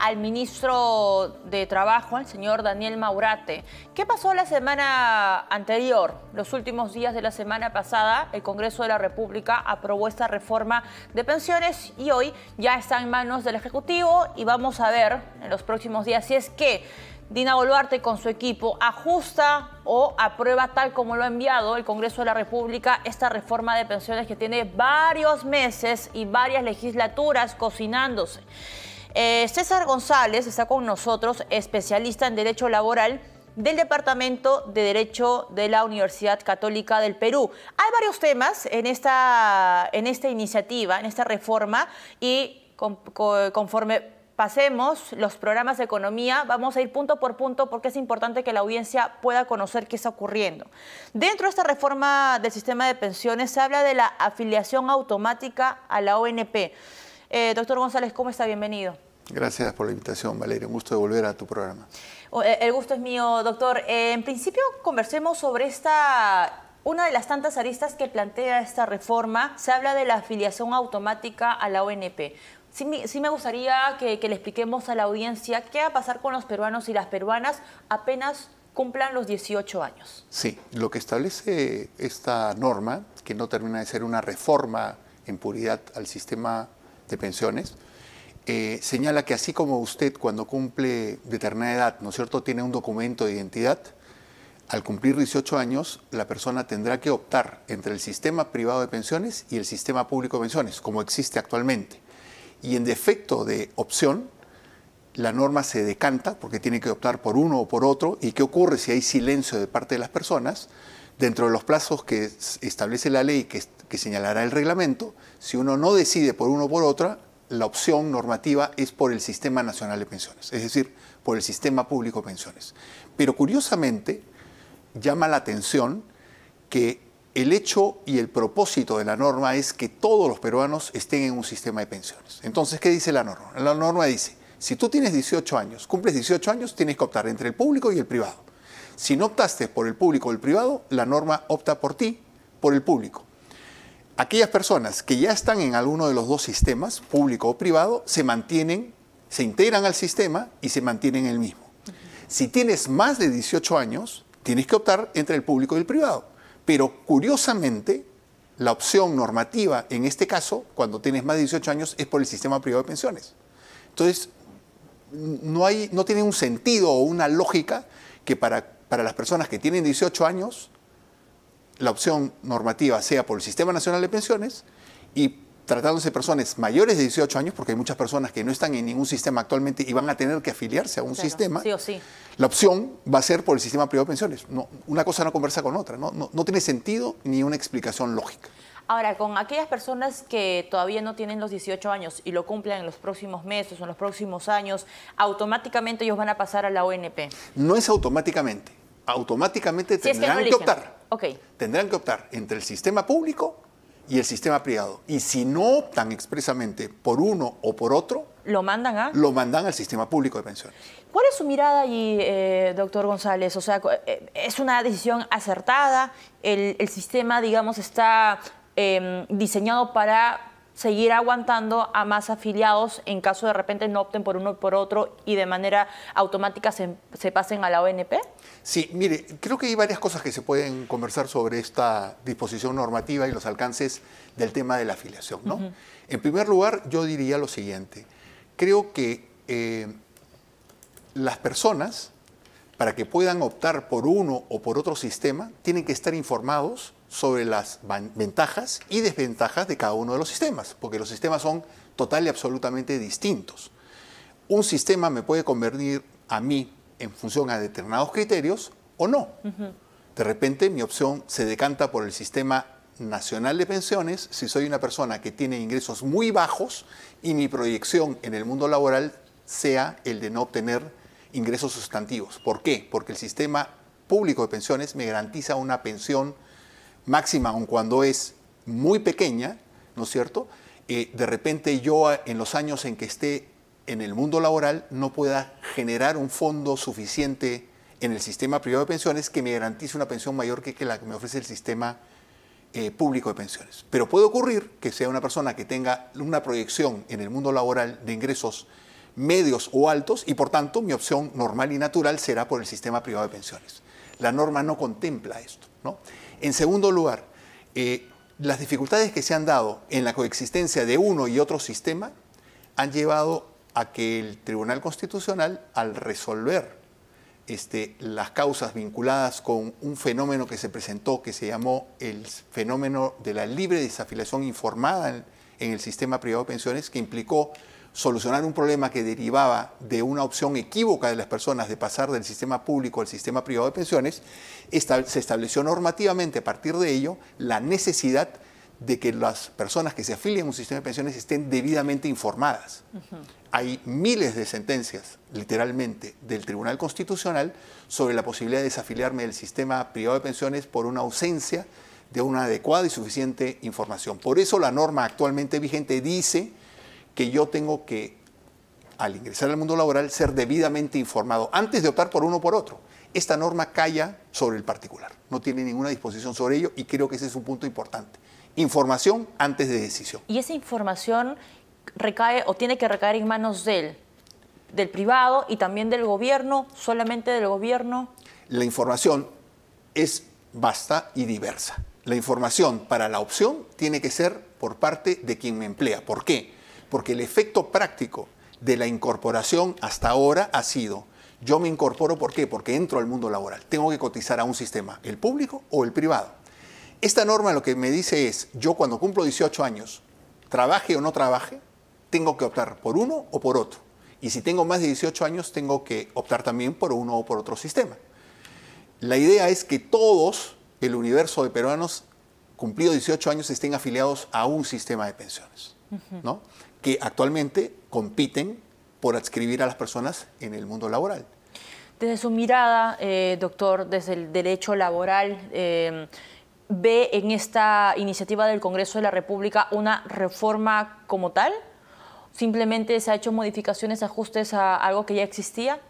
al ministro de Trabajo, al señor Daniel Maurate. ¿Qué pasó la semana anterior? Los últimos días de la semana pasada, el Congreso de la República aprobó esta reforma de pensiones y hoy ya está en manos del Ejecutivo y vamos a ver en los próximos días si es que Dina Boluarte con su equipo ajusta o aprueba tal como lo ha enviado el Congreso de la República esta reforma de pensiones que tiene varios meses y varias legislaturas cocinándose. Eh, César González está con nosotros, especialista en Derecho Laboral del Departamento de Derecho de la Universidad Católica del Perú. Hay varios temas en esta, en esta iniciativa, en esta reforma, y conforme pasemos los programas de economía, vamos a ir punto por punto porque es importante que la audiencia pueda conocer qué está ocurriendo. Dentro de esta reforma del sistema de pensiones se habla de la afiliación automática a la ONP. Eh, doctor González, ¿cómo está? Bienvenido. Gracias por la invitación, Valeria. Un gusto de volver a tu programa. Oh, eh, el gusto es mío, doctor. Eh, en principio, conversemos sobre esta una de las tantas aristas que plantea esta reforma. Se habla de la afiliación automática a la ONP. Sí, me gustaría que, que, le expliquemos a la audiencia qué va a pasar con los peruanos y las peruanas apenas cumplan los 18 años. Sí, lo que establece esta norma, que no termina de ser una reforma en puridad al sistema de pensiones, eh, señala que así como usted cuando cumple determinada edad, ¿no es cierto?, tiene un documento de identidad, al cumplir 18 años, la persona tendrá que optar entre el sistema privado de pensiones y el sistema público de pensiones, como existe actualmente. Y en defecto de opción, la norma se decanta porque tiene que optar por uno o por otro. ¿Y qué ocurre si hay silencio de parte de las personas? Dentro de los plazos que establece la ley, que que señalará el reglamento, si uno no decide por uno o por otra, la opción normativa es por el Sistema Nacional de Pensiones, es decir, por el Sistema Público de Pensiones. Pero curiosamente, llama la atención que el hecho y el propósito de la norma es que todos los peruanos estén en un sistema de pensiones. Entonces, ¿qué dice la norma? La norma dice, si tú tienes 18 años, cumples 18 años, tienes que optar entre el público y el privado. Si no optaste por el público o el privado, la norma opta por ti, por el público aquellas personas que ya están en alguno de los dos sistemas, público o privado, se mantienen, se integran al sistema y se mantienen en el mismo. Si tienes más de 18 años, tienes que optar entre el público y el privado. Pero curiosamente, la opción normativa en este caso, cuando tienes más de 18 años, es por el sistema privado de pensiones. Entonces, no, hay, no tiene un sentido o una lógica que para, para las personas que tienen 18 años la opción normativa sea por el Sistema Nacional de Pensiones y tratándose de personas mayores de 18 años, porque hay muchas personas que no están en ningún sistema actualmente y van a tener que afiliarse a un sistema, sí sí. la opción va a ser por el sistema privado de pensiones. No, una cosa no conversa con otra, no, no, tiene sentido ni una explicación lógica. Ahora, con aquellas personas que todavía no tienen los 18 años y lo cumplan en los próximos meses o en los próximos años, automáticamente ellos van a pasar a la ONP. No es automáticamente. Automáticamente tendrán que optar Tendrán que optar entre el sistema público y el sistema privado. Y si no optan expresamente por uno o por otro, lo mandan a lo mandan al sistema público de pensiones. ¿Cuál es su mirada allí, eh, doctor González? O sea, eh, es una decisión acertada. El, sistema, digamos, está em, diseñado para seguir aguantando a más afiliados en caso de repente no opten por uno por otro y de manera automática se, pasen a la ONP? Sí, mire, creo que hay varias cosas que se pueden conversar sobre esta disposición normativa y los alcances del tema de la afiliación. ¿no? En primer lugar, yo diría lo siguiente. Creo que eh, las personas, para que puedan optar por uno o por otro sistema, tienen que estar informados sobre las ventajas y desventajas de cada uno de los sistemas, porque los sistemas son total y absolutamente distintos. Un sistema me puede convertir a mí en función a determinados criterios o no. De repente mi opción se decanta por el sistema nacional de pensiones si soy una persona que tiene ingresos muy bajos y mi proyección en el mundo laboral sea el de no obtener ingresos sustantivos. ¿Por qué? Porque el sistema público de pensiones me garantiza una pensión máxima, aun cuando es muy pequeña, ¿no es cierto? Eh, de repente yo ah, en los años en que esté en el mundo laboral no pueda generar un fondo suficiente en el sistema privado de pensiones que me garantice una pensión mayor que, la que me ofrece el sistema eh, público de pensiones. Pero puede ocurrir que sea una persona que tenga una proyección en el mundo laboral de ingresos medios o altos y por tanto mi opción normal y natural será por el sistema privado de pensiones. La norma no contempla esto. En segundo lugar, eh, las dificultades que se han dado en la coexistencia de uno y otro sistema han llevado a que el Tribunal Constitucional, al resolver este, las causas vinculadas con un fenómeno que se presentó que se llamó el fenómeno de la libre desafiliación informada en, en el sistema privado de pensiones, que implicó solucionar un problema que derivaba de una opción equívoca de las personas de pasar del sistema público al sistema privado de pensiones, se estableció normativamente a partir de ello la necesidad de que las personas que se afilien a un sistema de pensiones estén debidamente informadas. Hay miles de sentencias, literalmente, del Tribunal Constitucional sobre la posibilidad de desafiliarme del sistema privado de pensiones por una ausencia de una adecuada y suficiente información. Por eso la norma actualmente vigente dice que yo tengo que, al ingresar al mundo laboral, ser debidamente informado antes de optar por uno o por otro. Esta norma calla sobre el particular, no tiene ninguna disposición sobre ello y creo que ese es un punto importante. Información antes de decisión. ¿Y esa información recae o tiene que recaer en manos del, del privado y también del gobierno, solamente del gobierno? La información es vasta y diversa. La información para la opción tiene que ser por parte de quien me emplea. ¿Por qué? porque el efecto práctico de la incorporación hasta ahora ha sido, yo me incorporo, ¿por qué? Porque entro al mundo laboral, tengo que cotizar a un sistema, el público o el privado. Esta norma lo que me dice es, yo cuando cumplo 18 años, trabaje o no trabaje, tengo que optar por uno o por otro. Y si tengo más de 18 años, tengo que optar también por uno o por otro sistema. La idea es que todos, el universo de peruanos cumplidos 18 años, estén afiliados a un sistema de pensiones. ¿no? que actualmente compiten por adscribir a las personas en el mundo laboral. Desde su mirada, eh, doctor, desde el derecho laboral, eh, ¿ve en esta iniciativa del Congreso de la República una reforma como tal? ¿Simplemente se ha hecho modificaciones, ajustes a algo que ya existía?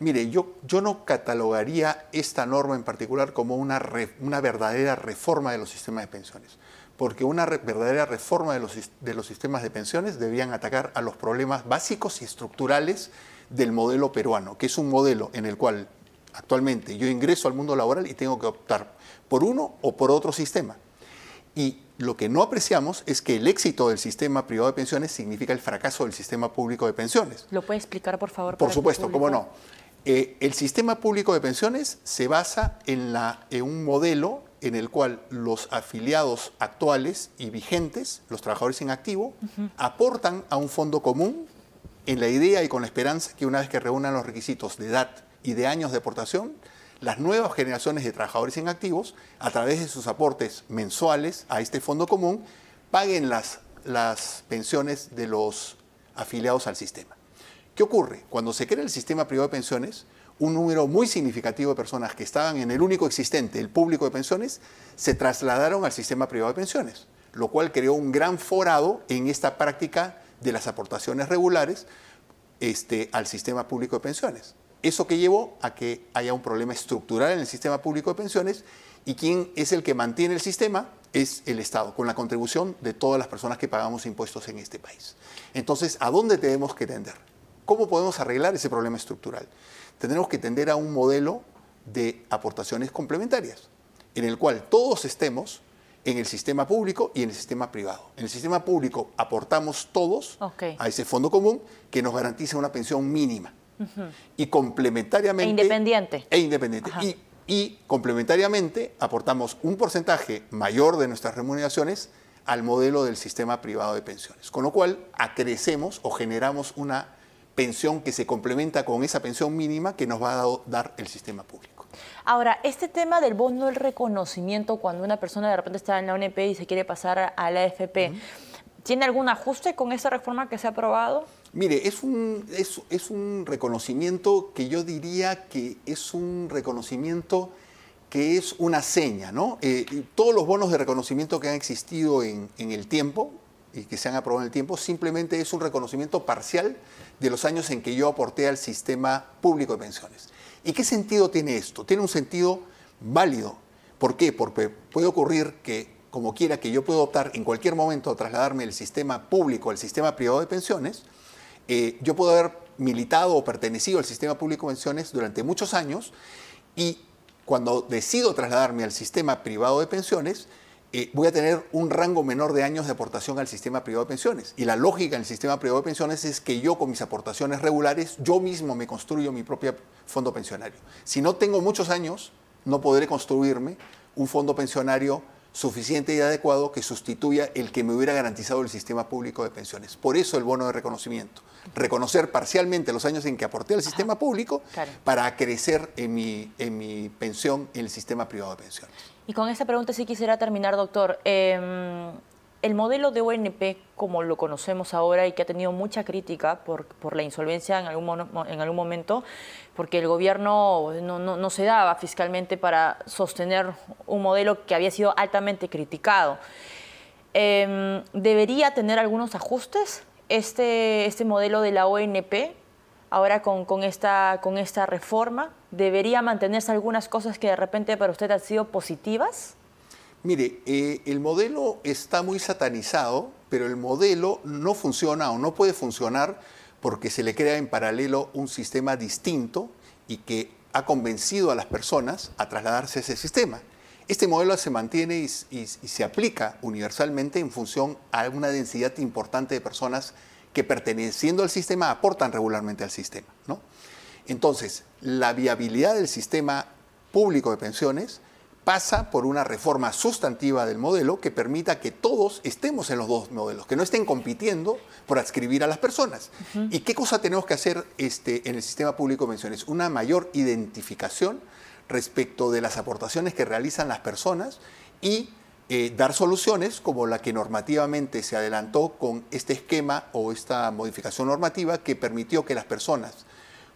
Mire, yo, yo no catalogaría esta norma en particular como una, una verdadera reforma de los sistemas de pensiones porque una verdadera reforma de los, de los sistemas de pensiones debían atacar a los problemas básicos y estructurales del modelo peruano, que es un modelo en el cual actualmente yo ingreso al mundo laboral y tengo que optar por uno o por otro sistema. Y lo que no apreciamos es que el éxito del sistema privado de pensiones significa el fracaso del sistema público de pensiones. ¿Lo puede explicar, por favor? Por supuesto, cómo no. Eh, el sistema público de pensiones se basa en, la, en un modelo en el cual los afiliados actuales y vigentes, los trabajadores en activo, aportan a un fondo común en la idea y con la esperanza que una vez que reúnan los requisitos de edad y de años de aportación, las nuevas generaciones de trabajadores en activos, a través de sus aportes mensuales a este fondo común, paguen las, las pensiones de los afiliados al sistema. ¿Qué ocurre? Cuando se crea el sistema privado de pensiones, un número muy significativo de personas que estaban en el único existente, el público de pensiones, se trasladaron al sistema privado de pensiones, lo cual creó un gran forado en esta práctica de las aportaciones regulares este, al sistema público de pensiones. Eso que llevó a que haya un problema estructural en el sistema público de pensiones y quien es el que mantiene el sistema es el Estado, con la contribución de todas las personas que pagamos impuestos en este país. Entonces, ¿a dónde tenemos que tender? ¿Cómo podemos arreglar ese problema estructural? tendremos que tender a un modelo de aportaciones complementarias, en el cual todos estemos en el sistema público y en el sistema privado. En el sistema público aportamos todos a ese fondo común que nos garantiza una pensión mínima. Y complementariamente... E independiente. E independiente. y complementariamente aportamos un porcentaje mayor de nuestras remuneraciones al modelo del sistema privado de pensiones. Con lo cual, acrecemos o generamos una pensión que se complementa con esa pensión mínima que nos va a dar el sistema público. Ahora, este tema del bono, del reconocimiento, cuando una persona de repente está en la UNP y se quiere pasar a la AFP, ¿tiene algún ajuste con esa reforma que se ha aprobado? Mire, es un, es, es un reconocimiento que yo diría que es un reconocimiento que es una seña, ¿no? Eh, todos los bonos de reconocimiento que han existido en, en el tiempo, y que se han aprobado en el tiempo, simplemente es un reconocimiento parcial de los años en que yo aporté al sistema público de pensiones. ¿Y qué sentido tiene esto? Tiene un sentido válido. ¿Por qué? Porque puede ocurrir que, como quiera, que yo puedo optar en cualquier momento a trasladarme del sistema público al sistema privado de pensiones, eh, yo puedo haber militado o pertenecido al sistema público de pensiones durante muchos años y cuando decido trasladarme al sistema privado de pensiones, eh, voy a tener un rango menor de años de aportación al sistema privado de pensiones. Y la lógica en el sistema privado de pensiones es que yo con mis aportaciones regulares, yo mismo me construyo mi propio fondo pensionario. Si no tengo muchos años, no podré construirme un fondo pensionario suficiente y adecuado que sustituya el que me hubiera garantizado el sistema público de pensiones. Por eso el bono de reconocimiento. Reconocer parcialmente los años en que aporté al sistema público para crecer en mi, en mi pensión en el sistema privado de pensiones. Y con esta pregunta sí quisiera terminar, doctor. Em, el modelo de ONP, como lo conocemos ahora y que ha tenido mucha crítica por, la insolvencia en algún, en algún momento, porque el gobierno pues, no, se daba fiscalmente para sostener un modelo que había sido altamente criticado. Em, ¿Debería tener algunos ajustes este, este modelo de la ONP? Ahora con, esta, con esta reforma, ¿debería mantenerse algunas cosas que de repente para usted han sido positivas? Mire, eh, el modelo está muy satanizado, pero el modelo no funciona o no puede funcionar porque se le crea en paralelo un sistema distinto y que ha convencido a las personas a trasladarse a ese sistema. Este modelo se mantiene y, se aplica universalmente en función a una densidad importante de personas que perteneciendo al sistema aportan regularmente al sistema. Entonces, la viabilidad del sistema público de pensiones pasa por una reforma sustantiva del modelo que permita que todos estemos en los dos modelos, que no estén compitiendo por adscribir a las personas. ¿Y qué cosa tenemos que hacer este, en el sistema público de pensiones? Una mayor identificación respecto de las aportaciones que realizan las personas y eh, dar soluciones como la que normativamente se adelantó con este esquema o esta modificación normativa que permitió que las personas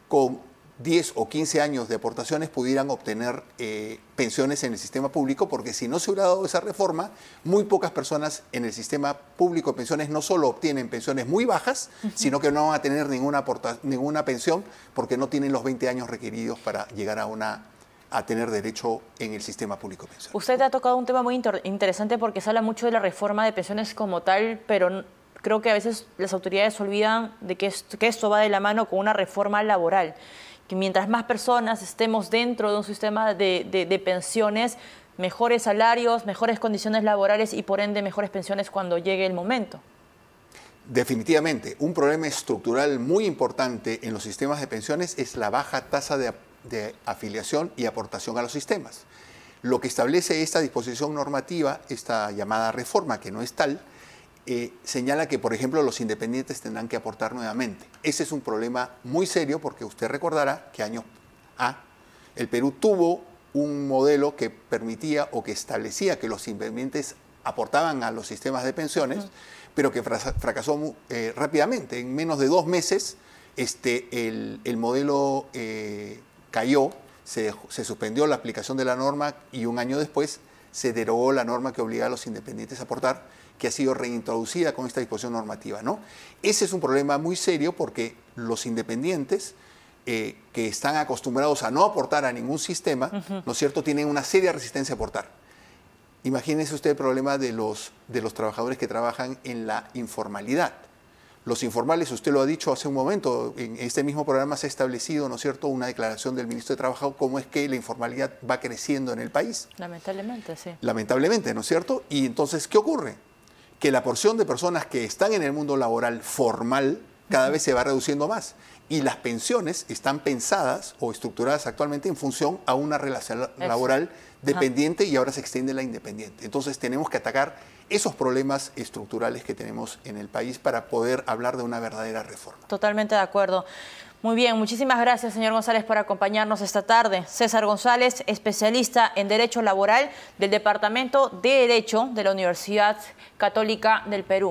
con 10 o 15 años de aportaciones pudieran obtener eh, pensiones en el sistema público, porque si no se hubiera dado esa reforma, muy pocas personas en el sistema público de pensiones no solo obtienen pensiones muy bajas, sino que no van a tener ninguna, ninguna pensión porque no tienen los 20 años requeridos para llegar a una a tener derecho en el sistema público de pensiones. Usted ha tocado un tema muy interesante porque se habla mucho de la reforma de pensiones como tal, pero creo que a veces las autoridades olvidan de que que esto va de la mano con una reforma laboral mientras más personas estemos dentro de un sistema de, pensiones, mejores salarios, mejores condiciones laborales y por ende mejores pensiones cuando llegue el momento. Definitivamente, un problema estructural muy importante en los sistemas de pensiones es la baja tasa de, afiliación y aportación a los sistemas. Lo que establece esta disposición normativa, esta llamada reforma, que no es tal, eh, señala que, por ejemplo, los independientes tendrán que aportar nuevamente. Ese es un problema muy serio porque usted recordará que año A, el Perú tuvo un modelo que permitía o que establecía que los independientes aportaban a los sistemas de pensiones, pero que fracasó eh, rápidamente. En menos de dos meses este, el, modelo eh, cayó, se, se suspendió la aplicación de la norma y un año después se derogó la norma que obligaba a los independientes a aportar que ha sido reintroducida con esta disposición normativa. ¿no? Ese es un problema muy serio porque los independientes, eh, que están acostumbrados a no aportar a ningún sistema, ¿no es cierto?, tienen una seria resistencia a aportar. Imagínese usted el problema de los, de los trabajadores que trabajan en la informalidad. Los informales, usted lo ha dicho hace un momento, en este mismo programa se ha establecido, ¿no es cierto?, una declaración del ministro de Trabajo, cómo es que la informalidad va creciendo en el país. Lamentablemente, sí. Lamentablemente, ¿no es cierto? Y entonces, ¿qué ocurre? que la porción de personas que están en el mundo laboral formal cada vez se va reduciendo más. Y las pensiones están pensadas o estructuradas actualmente en función a una relación laboral dependiente y ahora se extiende la independiente. Entonces tenemos que atacar esos problemas estructurales que tenemos en el país para poder hablar de una verdadera reforma. Totalmente de acuerdo. Muy bien, muchísimas gracias, señor González, por acompañarnos esta tarde. César González, especialista en Derecho Laboral del Departamento de Derecho de la Universidad Católica del Perú.